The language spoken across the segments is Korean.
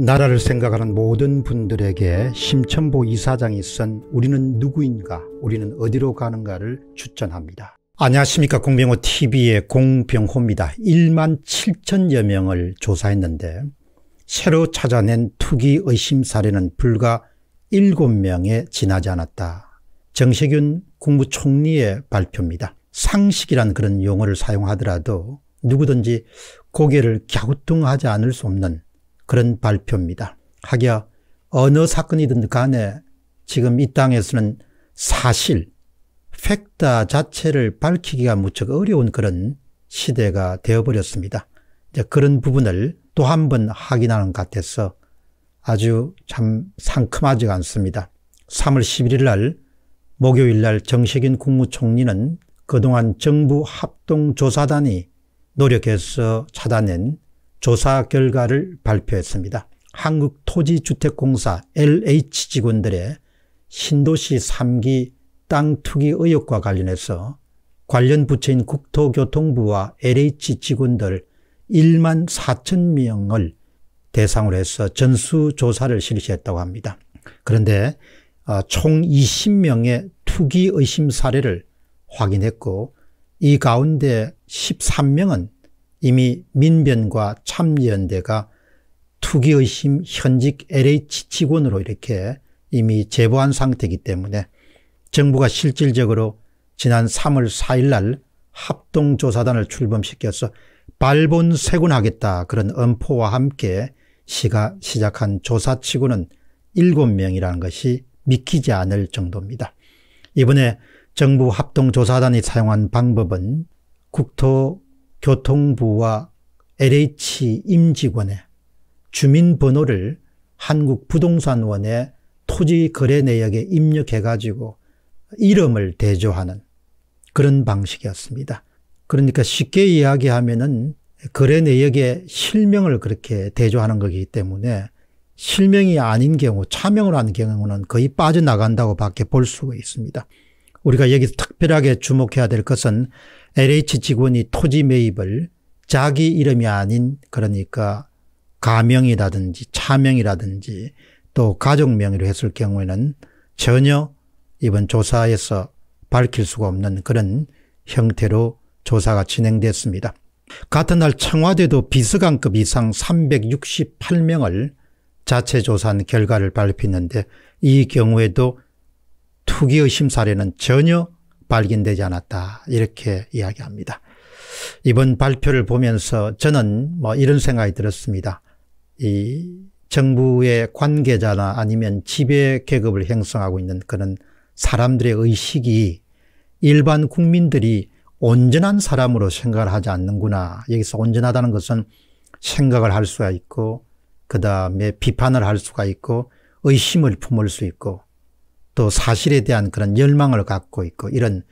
나라를 생각하는 모든 분들에게 심천보 이사장이 쓴 우리는 누구인가 우리는 어디로 가는가를 추천합니다. 안녕하십니까 공병호TV의 공병호입니다. 1만 7천여 명을 조사했는데 새로 찾아낸 투기 의심 사례는 불과 7명에 지나지 않았다. 정세균 국무총리의 발표입니다. 상식이란 그런 용어를 사용하더라도 누구든지 고개를 갸우뚱하지 않을 수 없는 그런 발표입니다. 하기야 어느 사건이든 간에 지금 이 땅에서는 사실, 팩다 자체를 밝히기가 무척 어려운 그런 시대가 되어버렸습니다. 이제 그런 부분을 또 한 번 확인하는 것 같아서 아주 참 상큼하지가 않습니다. 3월 11일 날 목요일 날 정식인 국무총리는 그동안 정부 합동조사단이 노력해서 찾아낸 조사 결과를 발표했습니다. 한국토지주택공사 LH 직원들의 신도시 3기 땅 투기 의혹과 관련해서 관련 부처인 국토교통부와 LH 직원들 1만 4천 명을 대상으로 해서 전수조사를 실시했다고 합니다. 그런데 어, 총 20명의 투기 의심 사례를 확인했고 이 가운데 13명은 이미 민변과 참여연대가 투기의심 현직 LH 직원으로 이렇게 이미 제보한 상태이기 때문에 정부가 실질적으로 지난 3월 4일 날 합동조사단을 출범시켜서 발본 세군하겠다 그런 엄포와 함께 시가 시작한 조사치고는 7명이라는 것이 믿기지 않을 정도입니다. 이번에 정부 합동조사단이 사용한 방법은 국토 교통부와 LH 임직원의 주민번호를 한국부동산원의 토지거래 내역에 입력해가지고 이름을 대조하는 그런 방식이었습니다. 그러니까 쉽게 이야기하면은 거래 내역의 실명을 그렇게 대조하는 거기 때문에 실명이 아닌 경우, 차명을 한 경우는 거의 빠져나간다고 밖에 볼 수가 있습니다. 우리가 여기서 특별하게 주목해야 될 것은 LH 직원이 토지 매입을 자기 이름이 아닌 그러니까 가명이라든지 차명이라든지 또 가족 명의로 했을 경우에는 전혀 이번 조사에서 밝힐 수가 없는 그런 형태로 조사가 진행됐습니다. 같은 날 청와대도 비서관급 이상 368명을 자체 조사한 결과를 발표했는데 이 경우에도 투기의심 사례는 전혀 발견되지 않았다 이렇게 이야기합니다. 이번 발표를 보면서 저는 뭐 이런 생각이 들었습니다. 이 정부의 관계자나 아니면 지배 계급을 형성하고 있는 그런 사람들의 의식이 일반 국민들이 온전한 사람으로 생각을 하지 않는구나. 여기서 온전하다는 것은 생각을 할 수가 있고 그 다음에 비판을 할 수가 있고 의심을 품을 수 있고 또 사실에 대한 그런 열망을 갖고 있고 이런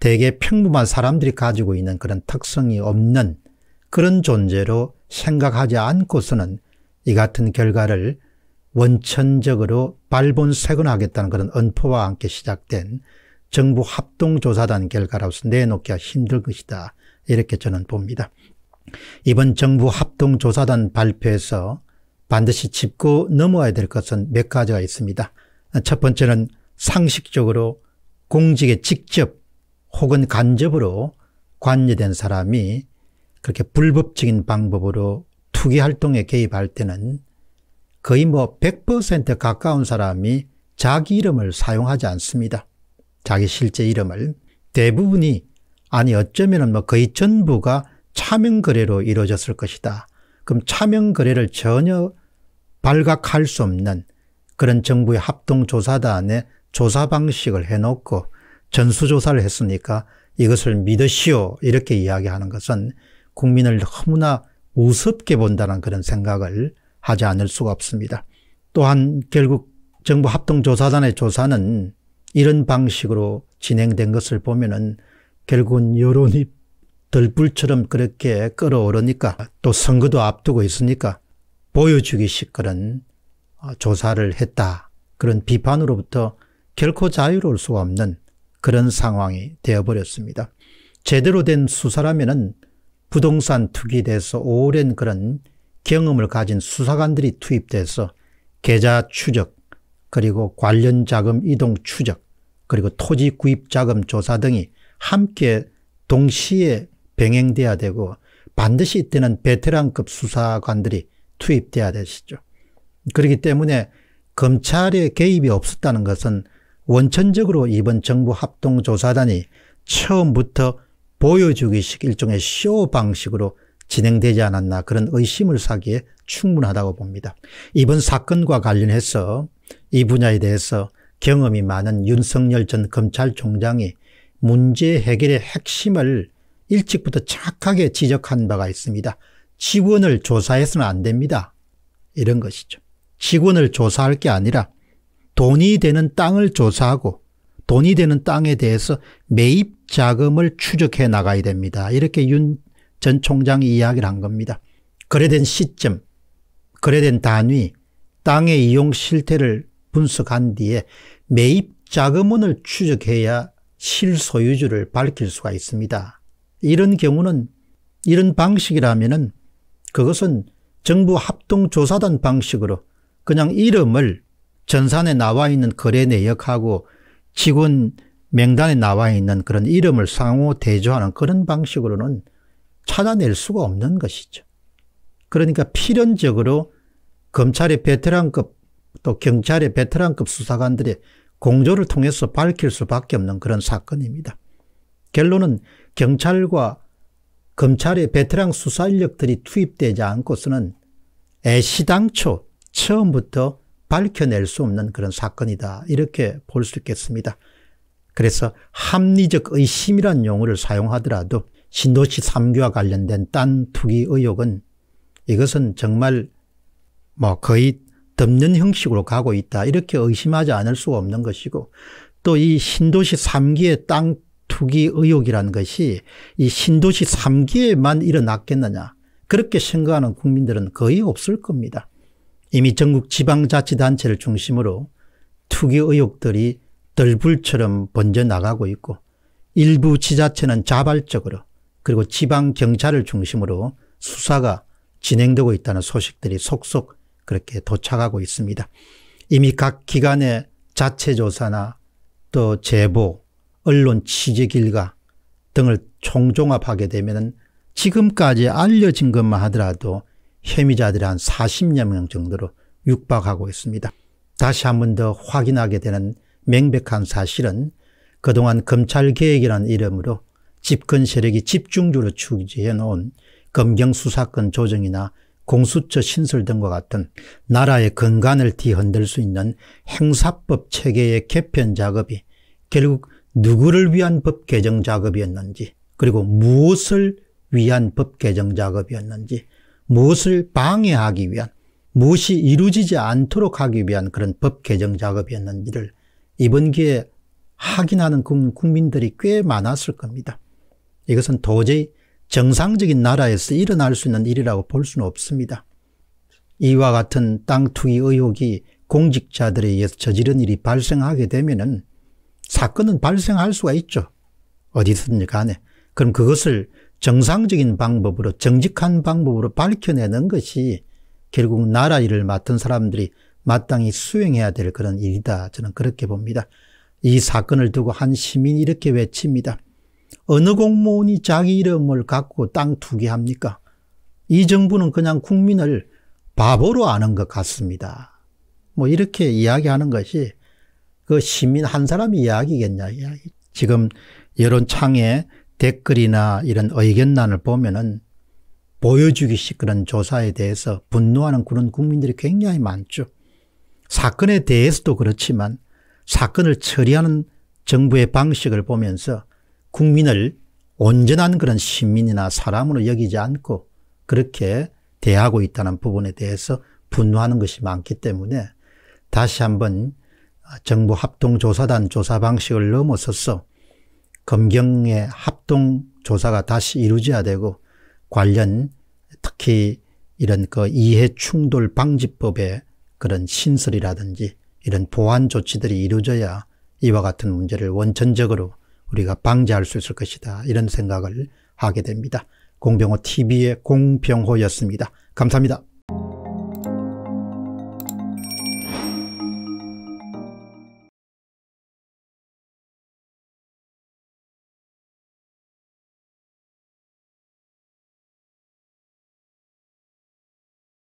대개 평범한 사람들이 가지고 있는 그런 특성이 없는 그런 존재로 생각하지 않고서는 이 같은 결과를 원천적으로 발본색원하겠다는 그런 언포와 함께 시작된 정부 합동조사단 결과로서 내놓기가 힘들 것이다. 이렇게 저는 봅니다. 이번 정부 합동조사단 발표에서 반드시 짚고 넘어야 와될 것은 몇 가지가 있습니다. 첫 번째는 상식적으로 공직에 직접 혹은 간접으로 관여된 사람이 그렇게 불법적인 방법으로 투기 활동에 개입할 때는 거의 뭐 100% 가까운 사람이 자기 이름을 사용하지 않습니다. 자기 실제 이름을. 대부분이 아니 어쩌면 뭐 거의 전부가 차명거래로 이루어졌을 것이다. 그럼 차명거래를 전혀 발각할 수 없는 그런 정부의 합동조사단의 조사 방식을 해놓고 전수조사를 했으니까 이것을 믿으시오 이렇게 이야기하는 것은 국민을 너무나 우습게 본다는 그런 생각을 하지 않을 수가 없습니다. 또한 결국 정부 합동조사단의 조사는 이런 방식으로 진행된 것을 보면은 결국은 여론이 들불처럼 그렇게 끌어오르니까 또 선거도 앞두고 있으니까 보여주기식 그런 조사를 했다. 그런 비판으로부터 결코 자유로울 수 없는 그런 상황이 되어버렸습니다. 제대로 된수사라면 부동산 투기돼서 오랜 그런 경험을 가진 수사관들이 투입돼서 계좌 추적, 그리고 관련 자금 이동 추적, 그리고 토지 구입 자금 조사 등이 함께 동시에 병행돼야 되고 반드시 이때는 베테랑급 수사관들이 투입돼야 되시죠. 그렇기 때문에 검찰의 개입이 없었다는 것은 원천적으로 이번 정부 합동조사단이 처음부터 보여주기식 일종의 쇼 방식으로 진행되지 않았나 그런 의심을 사기에 충분하다고 봅니다. 이번 사건과 관련해서 이 분야에 대해서 경험이 많은 윤석열 전 검찰총장이 문제 해결의 핵심을 일찍부터 착하게 지적한 바가 있습니다. 직원을 조사해서는 안 됩니다. 이런 것이죠. 직원을 조사할 게 아니라 돈이 되는 땅을 조사하고 돈이 되는 땅에 대해서 매입 자금을 추적해 나가야 됩니다. 이렇게 윤 전 총장이 이야기를 한 겁니다. 거래된 시점, 거래된 단위, 땅의 이용 실태를 분석한 뒤에 매입 자금원을 추적해야 실소유주를 밝힐 수가 있습니다. 이런 경우는 이런 방식이라면 그것은 정부 합동조사단 방식으로 그냥 이름을 전산에 나와 있는 거래 내역하고 직원 명단에 나와 있는 그런 이름을 상호 대조하는 그런 방식으로는 찾아낼 수가 없는 것이죠. 그러니까 필연적으로 검찰의 베테랑급 또 경찰의 베테랑급 수사관들의 공조를 통해서 밝힐 수밖에 없는 그런 사건입니다. 결론은 경찰과 검찰의 베테랑 수사 인력들이 투입되지 않고서는 애시당초 처음부터 밝혀낼 수 없는 그런 사건이다. 이렇게 볼 수 있겠습니다. 그래서 합리적 의심이란 용어를 사용하더라도 신도시 3규와 관련된 딴 투기 의혹은 이것은 정말 뭐 거의 덮는 형식으로 가고 있다. 이렇게 의심하지 않을 수가 없는 것이고 또 이 신도시 3기의 땅 투기 의혹이라는 것이 이 신도시 3기에만 일어났겠느냐. 그렇게 생각하는 국민들은 거의 없을 겁니다. 이미 전국 지방자치단체를 중심으로 투기 의혹들이 덜불처럼 번져나가고 있고 일부 지자체는 자발적으로 그리고 지방경찰을 중심으로 수사가 진행되고 있다는 소식들이 속속 그렇게 도착하고 있습니다. 이미 각 기관의 자체조사나 또 제보, 언론 취재 결과 등을 총종합하게 되면 지금까지 알려진 것만 하더라도 혐의자들이 한 40여 명 정도로 육박하고 있습니다. 다시 한 번 더 확인하게 되는 명백한 사실은 그동안 검찰개혁이라는 이름으로 집권 세력이 집중적으로 추진해 놓은 검경 수사권 조정이나 공수처 신설 등과 같은 나라의 근간을 뒤흔들 수 있는 행사법 체계의 개편 작업이 결국 누구를 위한 법 개정 작업이었는지 그리고 무엇을 위한 법 개정 작업이었는지 무엇을 방해하기 위한 무엇이 이루어지지 않도록 하기 위한 그런 법 개정 작업이었는지를 이번 기회에 확인하는 국민들이 꽤 많았을 겁니다. 이것은 도저히 정상적인 나라에서 일어날 수 있는 일이라고 볼 수는 없습니다. 이와 같은 땅 투기 의혹이 공직자들에 의해서 저지른 일이 발생하게 되면 사건은 발생할 수가 있죠. 어디든지 간에. 그럼 그것을 정상적인 방법으로 정직한 방법으로 밝혀내는 것이 결국 나라 일을 맡은 사람들이 마땅히 수행해야 될 그런 일이다. 저는 그렇게 봅니다. 이 사건을 두고 한 시민이 이렇게 외칩니다. 어느 공무원이 자기 이름을 갖고 땅 투기합니까? 이 정부는 그냥 국민을 바보로 아는 것 같습니다. 뭐 이렇게 이야기하는 것이 그 시민 한 사람의 이야기겠냐 지금 여론창에 댓글이나 이런 의견난을 보면은 보여주기식 그런 조사에 대해서 분노하는 그런 국민들이 굉장히 많죠. 사건에 대해서도 그렇지만 사건을 처리하는 정부의 방식을 보면서 국민을 온전한 그런 시민이나 사람으로 여기지 않고 그렇게 대하고 있다는 부분에 대해서 분노하는 것이 많기 때문에 다시 한번 정부 합동조사단 조사 방식을 넘어서서 검경의 합동 조사가 다시 이루어져야 되고 관련 특히 이런 그 이해 충돌 방지법의 그런 신설이라든지 이런 보완 조치들이 이루어져야 이와 같은 문제를 원천적으로 우리가 방지할 수 있을 것이다. 이런 생각을 하게 됩니다. 공병호 TV의 공병호였습니다. 감사합니다.